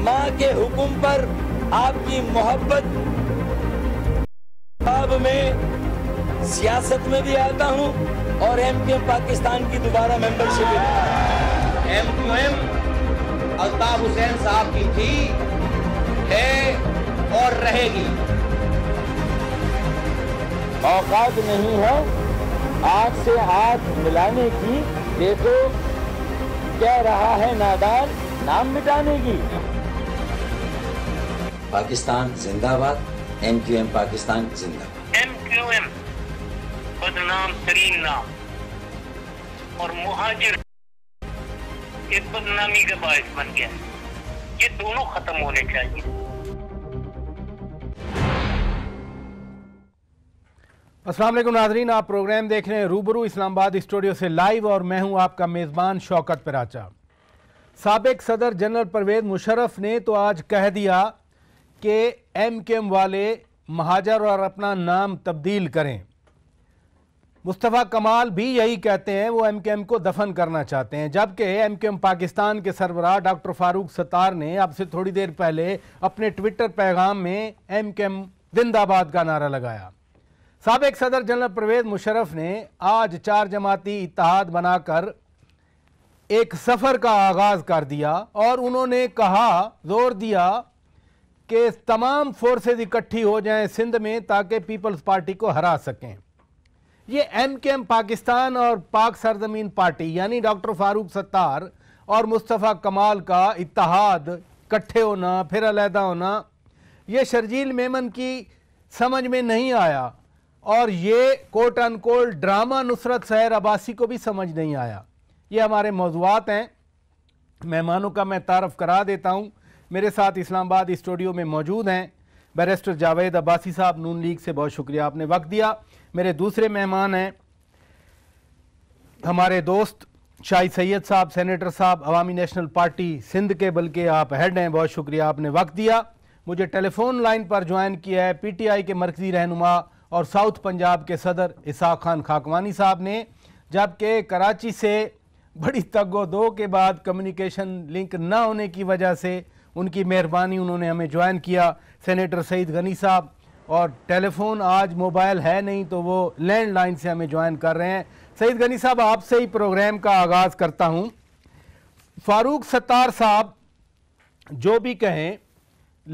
माँ के हुक्म पर आपकी मोहब्बत अब में सियासत में भी आता हूँ और एम के पाकिस्तान की दोबारा मेंबरशिप भी M Q M Altaf Hussain साहब की थी है और रहेगी औकात नहीं है आज से हाथ मिलाने की देखो तो क्या रहा है नादान नाम मिटाने की पाकिस्तान जिंदाबाद एम क्यू एम पाकिस्तान जिंदाबाद एम क्यू एम बदनाम तरीन नाम और मुहाजिर एक बदनामी का बायस बन गया ये दोनों खत्म होने चाहिए असलम नाजरीन आप प्रोग्राम देख रहे हैं रूबरू इस्लामाबाद स्टूडियो से लाइव और मैं हूं आपका मेज़बान शौकत पराचा सबक सदर जनरल परवेज मुशरफ ने तो आज कह दिया के एम एम वाले महाजर और अपना नाम तब्दील करें मुस्तफ़ा कमाल भी यही कहते हैं वो एम के एम को दफन करना चाहते हैं जबकि एम के एम पाकिस्तान के सरबराह डॉक्टर फारूक सतार ने अब से थोड़ी देर पहले अपने ट्विटर पैगाम में एम के एम जिंदाबाद का नारा लगाया सबक सदर जनरल परवेज मुशरफ ने आज चार जमाती इतिहाद बनाकर एक सफ़र का आगाज़ कर दिया और उन्होंने कहा जोर दिया कि तमाम फोर्सेज इकट्ठी हो जाएं सिंध में ताकि पीपल्स पार्टी को हरा सकें ये एम के एम पाकिस्तान और पाक सरजमीन पार्टी यानी डॉक्टर फारूक सत्तार और मुस्तफ़ा कमाल का इतिहाद इकट्ठे होना फिर अलहदा होना ये शर्जील मेमन की समझ में नहीं आया और ये कोट अन ड्रामा नुसरत सहर अब्बासी को भी समझ नहीं आया ये हमारे मौजूद हैं मेहमानों का मैं तारफ़ करा देता हूँ मेरे साथ इस्लामाबाद स्टूडियो में मौजूद हैं बैरिस्टर जावेद अब्बासी साहब नून लीग से बहुत शुक्रिया आपने वक्त दिया मेरे दूसरे मेहमान हैं हमारे दोस्त शाही सैयद साहब सेनेटर साहब अवामी नेशनल पार्टी सिंध के बल्कि आप हेड हैं बहुत शुक्रिया आपने वक्त दिया मुझे टेलीफोन लाइन पर ज्वाइन किया है पीटीआई के मरकजी रहनुमा और साउथ पंजाब के सदर इसाक खान खाकवानी साहब ने जबकि कराची से बड़ी तगो दो के बाद कम्युनिकेशन लिंक ना होने की वजह से उनकी मेहरबानी उन्होंने हमें ज्वाइन किया सेनेटर सईद गनी साहब और टेलीफोन आज मोबाइल है नहीं तो वो लैंडलाइन से हमें ज्वाइन कर रहे हैं सईद गनी साहब आपसे ही प्रोग्राम का आगाज़ करता हूँ फारूक सत्तार साहब जो भी कहें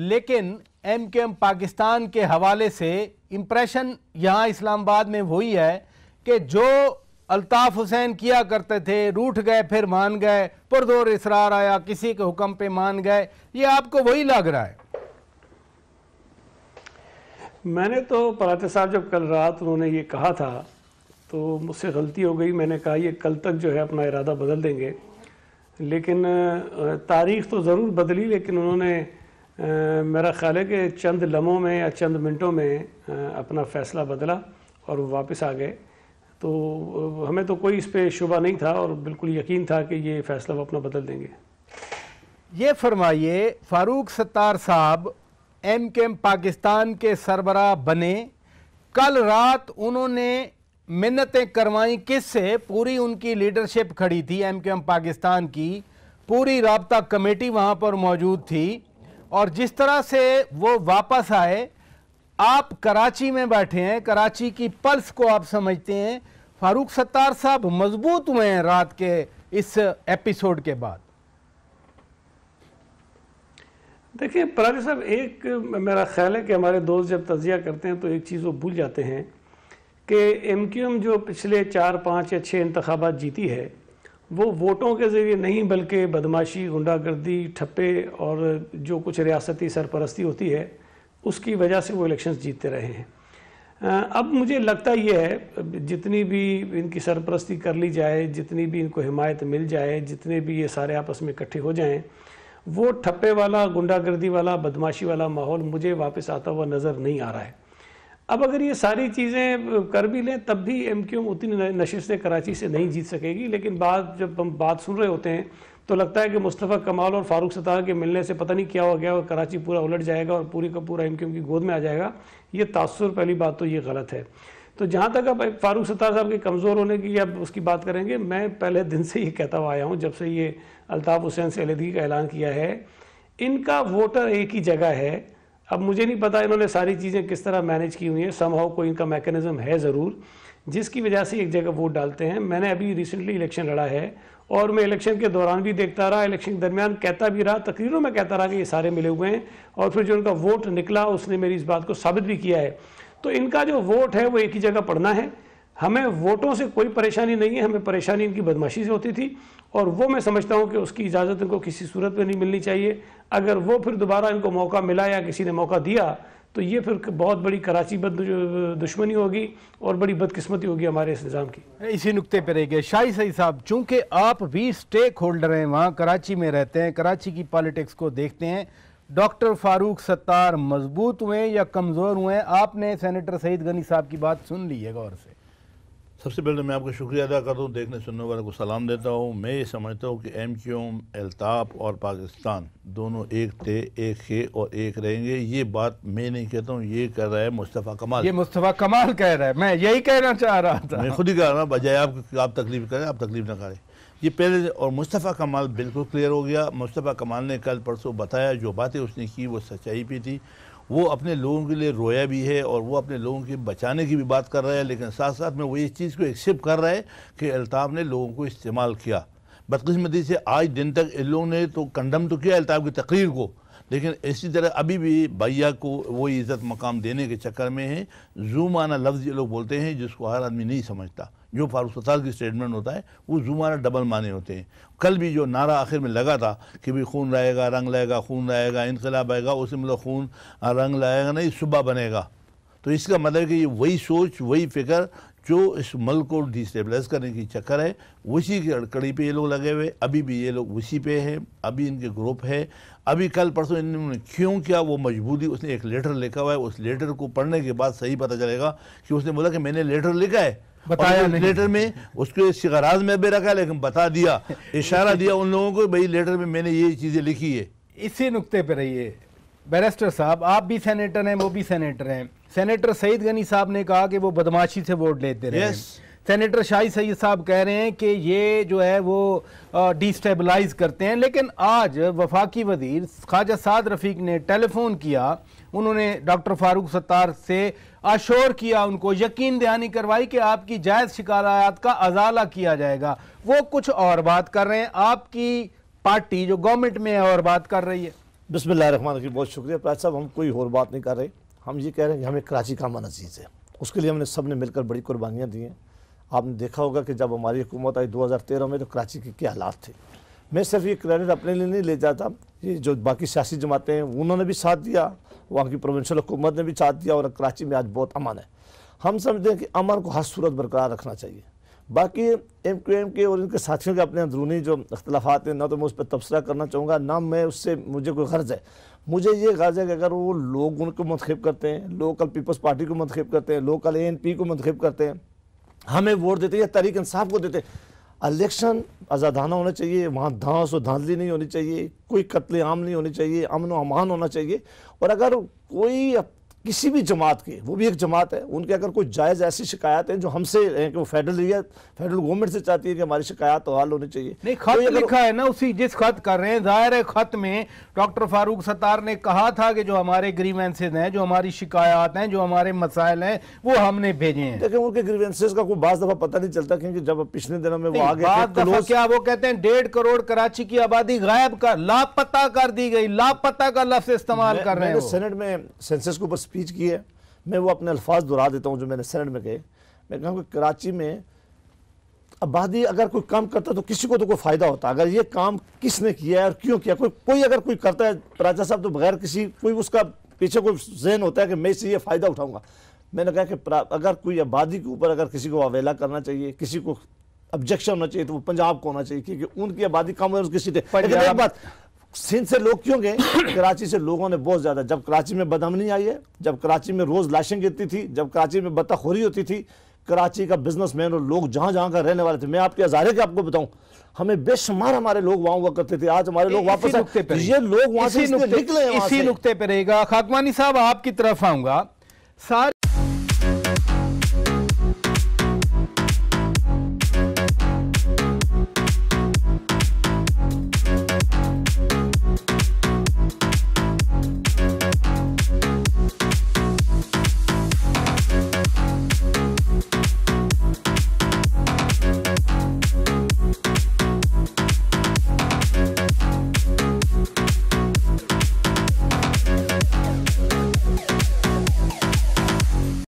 लेकिन एम के एम पाकिस्तान के हवाले से इम्प्रेशन यहाँ इस्लामाबाद में वही है कि जो अल्ताफ हुसैन किया करते थे रूठ गए फिर मान गए पुरदोर इसरार आया किसी के हुक्म पे मान गए ये आपको वही लग रहा है मैंने तो पराते साहब जब कल रात उन्होंने ये कहा था तो मुझसे गलती हो गई मैंने कहा ये कल तक जो है अपना इरादा बदल देंगे लेकिन तारीख तो ज़रूर बदली लेकिन उन्होंने मेरा ख्याल है कि चंद लम्हों में या चंद मिनटों में अपना फ़ैसला बदला और वापस आ गए तो हमें तो कोई इस पर शुबा नहीं था और बिल्कुल यकीन था कि ये फैसला वो अपना बदल देंगे ये फरमाइए फारूक सत्तार साहब एम के एम पाकिस्तान के सरबरा बने कल रात उन्होंने मिन्नतें करवाई किससे पूरी उनकी लीडरशिप खड़ी थी एम के एम पाकिस्तान की पूरी रबता कमेटी वहाँ पर मौजूद थी और जिस तरह से वो वापस आए आप कराची में बैठे हैं कराची की पल्स को आप समझते हैं फारूक सत्तार साहब मजबूत हुए हैं रात के इस एपिसोड के बाद देखिए परारी साहब एक मेरा ख्याल है कि हमारे दोस्त जब तजिया करते हैं तो एक चीज़ वो भूल जाते हैं कि एम क्यू एम जो पिछले चार पाँच या छः इंतबात जीती है वो वोटों के ज़रिए नहीं बल्कि बदमाशी गुंडागर्दी ठप्पे और जो कुछ रियासती सरपरस्ती होती है उसकी वजह से वो इलेक्शंस जीतते रहे हैं अब मुझे लगता ये है जितनी भी इनकी सरपरस्ती कर ली जाए जितनी भी इनको हिमायत मिल जाए जितने भी ये सारे आपस में इकट्ठे हो जाएं वो ठप्पे वाला गुंडागर्दी वाला बदमाशी वाला माहौल मुझे वापस आता हुआ नज़र नहीं आ रहा है अब अगर ये सारी चीज़ें कर भी लें तब भी एम उतनी नशे से कराची से नहीं जीत सकेगी लेकिन बाद जब हम बात सुन रहे होते हैं तो लगता है कि मुस्तफ़ा कमाल और फारूक सतार के मिलने से पता नहीं क्या हो गया और कराची पूरा उलट जाएगा और पूरी का पूरा इनके उनकी गोद में आ जाएगा ये तासर पहली बात तो ये गलत है तो जहाँ तक आप फारूक सतार साहब के कमज़ोर होने की अब उसकी बात करेंगे मैं पहले दिन से ये कहता हुआ आया हूँ जब से ये अल्ताफ़ हुसैन से अलीदगी का ऐलान किया है इनका वोटर एक ही जगह है अब मुझे नहीं पता इन्होंने सारी चीज़ें किस तरह मैनेज की हुई हैं समाव कोई इनका मैकेनिज़्म है ज़रूर जिसकी वजह से एक जगह वोट डालते हैं मैंने अभी रिसेंटली इलेक्शन लड़ा है और मैं इलेक्शन के दौरान भी देखता रहा इलेक्शन के दरमियान कहता भी रहा तकरीरों में कहता रहा कि ये सारे मिले हुए हैं और फिर जो उनका वोट निकला उसने मेरी इस बात को साबित भी किया है तो इनका जो वोट है वो एक ही जगह पड़ना है हमें वोटों से कोई परेशानी नहीं है हमें परेशानी इनकी बदमाशी से होती थी और वो मैं समझता हूँ कि उसकी इजाज़त इनको किसी सूरत में नहीं मिलनी चाहिए अगर वो फिर दोबारा इनको मौका मिला या किसी ने मौका दिया तो ये फिर बहुत बड़ी कराची बद दुश्मनी होगी और बड़ी बदकिस्मती होगी हमारे इस निज़ाम की इसी नुकते पर रहेगी शाही सही साहब चूँकि आप भी स्टेक होल्डर हैं वहाँ कराची में रहते हैं कराची की पॉलिटिक्स को देखते हैं डॉक्टर फारूक सत्तार मजबूत हुए या कमज़ोर हुए आपने सेनेटर सईद गनी साहब की बात सुन ली है गौर से सबसे पहले मैं आपका शुक्रिया अदा करता हूँ देखने सुनने वाले को सलाम देता हूँ मैं ये समझता हूँ कि एम क्यूम अल्ताफ़ और पाकिस्तान दोनों एक थे एक है और एक रहेंगे ये बात मैं नहीं कहता हूँ ये कह रहा है मुस्तफ़ा कमाल ये मुस्तफ़ा कमाल कह रहा है मैं यही कहना चाह रहा था मैं खुद ही कह रहा हूँ बजाय आप, आप तकलीफ करें आप तकलीफ ना करें ये पहले और मुस्तफ़ा कमाल बिल्कुल क्लियर हो गया मुस्तफ़ा कमाल ने कल परसों बताया जो बातें उसने की वो सच्चाई भी थी वो अपने लोगों के लिए रोया भी है और वो अपने लोगों के बचाने की भी बात कर रहा है लेकिन साथ साथ में वो इस चीज़ को एक्सेप्ट कर रहा है कि अल्ताफ़ ने लोगों को इस्तेमाल किया बदकस्मती से आज दिन तक इन लोगों ने तो कंडम तो किया अल्ताफ़ की तकरीर को लेकिन इसी तरह अभी भी भैया को वही इज़्ज़त मकाम देने के चक्कर में है जूमाना लफ्ज़ ये लोग बोलते हैं जिसको हर आदमी नहीं समझता जो फारूक सत्तार की स्टेटमेंट होता है वो जुमाना डबल माने होते हैं कल भी जो नारा आखिर में लगा था कि भाई खून रहेगा रंग लाएगा खून रहेगा इनकलाब आएगा उसे मतलब तो खून रंग लाएगा नहीं सुबह बनेगा तो इसका मतलब कि ये वही सोच वही फिक्र जो इस मल्क को डिस्टेबलाइज करने की चक्कर है उसी की कड़ी पे ये लोग लगे हुए अभी भी ये लोग उसी पे हैं अभी इनके ग्रुप है अभी कल परसों इन्होंने क्यों किया वो मजबूरी उसने एक लेटर लिखा हुआ है उस लेटर को पढ़ने के बाद सही पता चलेगा कि उसने बोला कि मैंने लेटर लिखा है बताया नहीं लेटर में उसको शिकाराज में भी रखा लेकिन बता दिया इशारा दिया उन लोगों को भाई लेटर में मैंने ये चीज़ें लिखी है इसी नुक्ते पर रहिए बैरिस्टर साहब आप भी सेनेटर हैं वो भी सेनेटर हैं सेनेटर सईद गनी साहब ने कहा कि वो बदमाशी से वोट लेते रहे yes. सेनेटर शाही सईद साहब कह रहे हैं कि ये जो है वो डिस्टेबलाइज करते हैं लेकिन आज वफाकी वजीर ख्वाजा साद रफीक ने टेलीफोन किया उन्होंने डॉक्टर फारूक सत्तार से अशोर किया उनको यकीन दहानी करवाई कि आपकी जायज़ शिकायत का अजाला किया जाएगा वो कुछ और बात कर रहे हैं आपकी पार्टी जो गवर्नमेंट में है और बात कर रही है बिस्मिल रन बहुत शुक्रिया प्राज साहब हम कोई और बात नहीं कर रहे हम ये कह रहे हैं कि हमें कराची का मन अजीज़ है उसके लिए हमने सब ने मिलकर बड़ी कुर्बानियाँ दी हैं आपने देखा होगा कि जब हमारी हुकूमत आई 2013 में तो कराची के क्या हालात थे मैं सिर्फ ये क्रेडिट अपने लिए नहीं ले जाता ये जो बाकी सियासी जमातें हैं उन्होंने भी साथ दिया वहाँ की प्रोविंशल हुकूमत ने भी चाह दिया और कराची में आज बहुत अमन है हम समझते हैं कि अमन को हर सूरत बरकरार रखना चाहिए बाकी एम क्यू एम के और इनके साथियों के अपने अंदरूनी जो अख्तलाफात हैं ना तो मैं उस पर तबसरा करना चाहूँगा ना मैं उससे मुझे कोई गर्ज़ है मुझे ये गर्ज़ है कि अगर वो लोग उनको मंतखब करते हैं लोकल पीपल्स पार्टी को मंतखब करते हैं लोकल ए एन पी को मंतखब करते हैं हमें वोट देते हैं या तरीक इंसाफ को देते इलेक्शन आज़ादाना होना चाहिए वहाँ धांस और धांधली नहीं होनी चाहिए कोई आम नहीं होनी चाहिए अमन व अमान होना चाहिए और अगर कोई किसी भी जमात के वो भी एक जमात है उनके अगर कोई जायज़ ऐसी शिकायत है जो हमसे हैं कि वो फेडरल या फेडरल गवर्नमेंट से चाहती है कि हमारी शिकायत तो हाल होनी चाहिए नहीं खत तो लिखा है ना उसी जिस खत कर रहे हैं जाहिर है खत में डॉक्टर फारूक सत्तार ने कहा था कि जो हमारे ग्रीवेंसेज हैं जो हमारी शिकायत हैं जो हमारे मसाइल हैं वो हमने भेजे हैं देखिए उनके ग्रीवेंसेज का कोई बाज़ दफ़ा पता नहीं चलता क्योंकि जब पिछले दिनों में वो आगे क्या वो कहते हैं डेढ़ करोड़ कराची की आबादी गायब कर लापता कर दी गई लापता का लफ्ज इस्तेमाल कर रहे हैं सेनेट में सेंसेस के ऊपर स्पीच की है मैं वो अपने अल्फाज दोहरा देता हूँ जो मैंने सेनेट में कहे मैं कहूँ कि कराची में आबादी अगर कोई काम करता है तो किसी को तो कोई फ़ायदा होता है अगर ये काम किसने किया है और क्यों किया कोई कोई अगर कोई करता है राजा साहब तो बगैर किसी कोई उसका पीछे कोई जहन होता है कि मैं इससे ये फ़ायदा उठाऊँगा मैंने कहा कि अगर कोई आबादी के ऊपर अगर किसी को अवेला करना चाहिए किसी को ऑब्जेक्शन होना चाहिए तो वो पंजाब को होना चाहिए क्योंकि उनकी आबादी कम है उसकी सीटें बात सिंध से लोग क्यों गए कराची से लोगों ने बहुत ज़्यादा जब कराची में बदमनी आई है जब कराची में रोज़ लाशें गिरती थी जब कराची में बत्ताखोरी होती थी कराची का बिजनेसमैन और लोग जहाँ जहाँ का रहने वाले थे मैं आपके हज़ारे के आपको बताऊँ हमें बेशुमार हमारे लोग वहाँ हुआ करते थे आज हमारे लोग वापस पर ये लोग वहाँ से निकले इसी नुकते पर रहेगा खाकवानी साहब आपकी तरफ आऊँगा सारे